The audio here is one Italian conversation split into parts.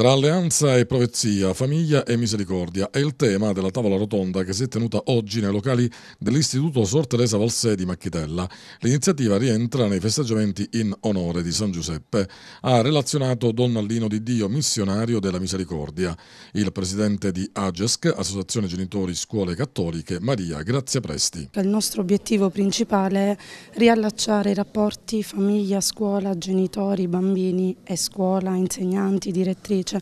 Tra alleanza e profezia, famiglia e misericordia è il tema della tavola rotonda che si è tenuta oggi nei locali dell'Istituto Sor Teresa Valsè di Macchitella. L'iniziativa rientra nei festeggiamenti in onore di San Giuseppe, ha relazionato Don Allino di Dio, missionario della misericordia, il presidente di AGESC, Associazione Genitori Scuole Cattoliche, Maria Grazia Presti. Il nostro obiettivo principale è riallacciare i rapporti famiglia, scuola, genitori, bambini e scuola, insegnanti, direttrici Croce. Cioè,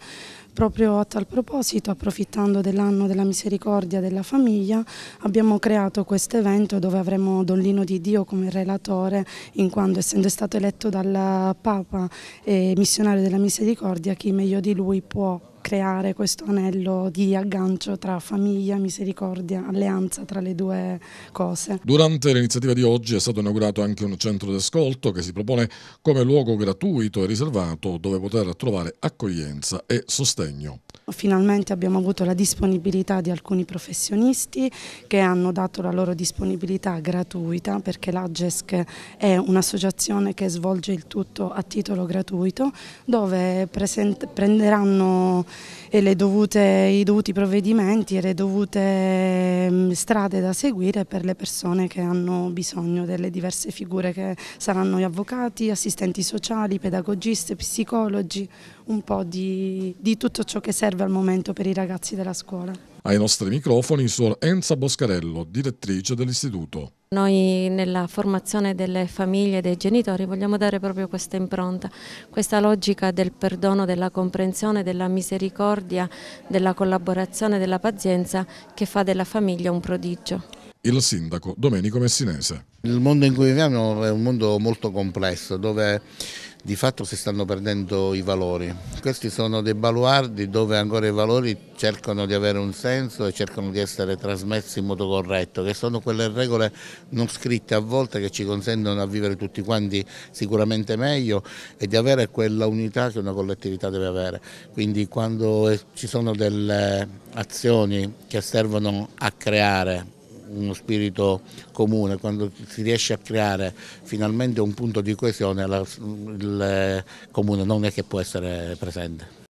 proprio a tal proposito, approfittando dell'anno della misericordia della famiglia, abbiamo creato questo evento dove avremo Don Lino di Dio come relatore, in quanto essendo stato eletto dal Papa e missionario della misericordia, chi meglio di lui può creare questo anello di aggancio tra famiglia, misericordia, alleanza tra le due cose. Durante l'iniziativa di oggi è stato inaugurato anche un centro d'ascolto che si propone come luogo gratuito e riservato dove poter trovare accoglienza e sostegno. Finalmente abbiamo avuto la disponibilità di alcuni professionisti che hanno dato la loro disponibilità gratuita perché l'AGESC è un'associazione che svolge il tutto a titolo gratuito dove prenderanno eh, le dovute, i dovuti provvedimenti e le dovute strade da seguire per le persone che hanno bisogno delle diverse figure che saranno gli avvocati, assistenti sociali, pedagogisti, psicologi, un po' di, di tutto ciò che serve al momento per i ragazzi della scuola. Ai nostri microfoni suor Enza Boscarello, direttrice dell'istituto. Noi nella formazione delle famiglie e dei genitori vogliamo dare proprio questa impronta, questa logica del perdono, della comprensione, della misericordia, della collaborazione, della pazienza che fa della famiglia un prodigio. Il sindaco Domenico Messinese. Il mondo in cui viviamo è un mondo molto complesso dove di fatto si stanno perdendo i valori. Questi sono dei baluardi dove ancora i valori cercano di avere un senso e cercano di essere trasmessi in modo corretto, che sono quelle regole non scritte a volte che ci consentono di vivere tutti quanti sicuramente meglio e di avere quella unità che una collettività deve avere. Quindi quando ci sono delle azioni che servono a creare uno spirito comune, quando si riesce a creare finalmente un punto di coesione, il comune non è che può essere presente.